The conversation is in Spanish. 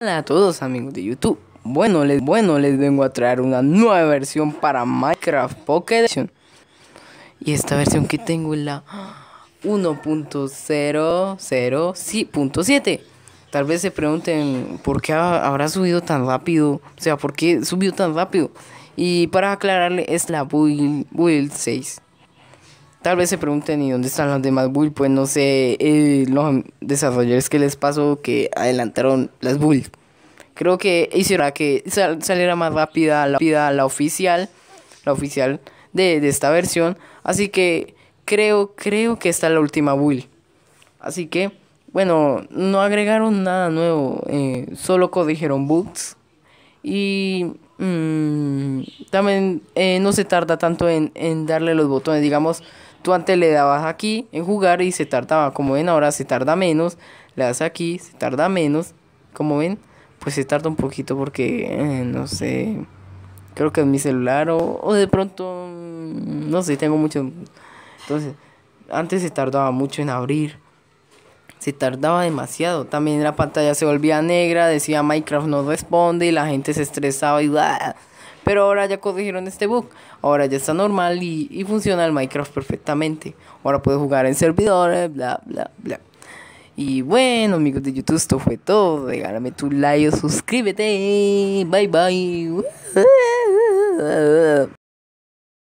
Hola a todos amigos de YouTube. Bueno, les, bueno, les vengo a traer una nueva versión para Minecraft Pocket Edition. Y esta versión que tengo es la 1.007. Tal vez se pregunten por qué habrá subido tan rápido. O sea, por qué subió tan rápido. Y para aclararle, es la build 6. Tal vez se pregunten, ¿y dónde están los demás builds? Pues no sé, eh, los desarrolladores que les pasó que adelantaron las builds... Creo que hiciera que saliera más rápida la, la oficial, la oficial de, esta versión. Así que creo, creo que está la última build. Así que, bueno, no agregaron nada nuevo, eh, solo codijeron bugs. Y mmm, también eh, no se tarda tanto en, en darle los botones, digamos, Tú antes le dabas aquí en jugar y se tardaba. Como ven, ahora se tarda menos. Le das aquí, se tarda menos. Como ven, pues se tarda un poquito porque, eh, no sé, creo que es mi celular o, de pronto, mm, no sé, tengo mucho. Entonces, antes se tardaba mucho en abrir se tardaba demasiado. También la pantalla se volvía negra, decía Minecraft no responde y la gente se estresaba y... Pero ahora ya corrigieron este bug. Ahora ya está normal y, funciona el Minecraft perfectamente. Ahora puedo jugar en servidores, bla, bla, bla. Y bueno, amigos de YouTube, esto fue todo. Regálame tu like, suscríbete. Bye, bye.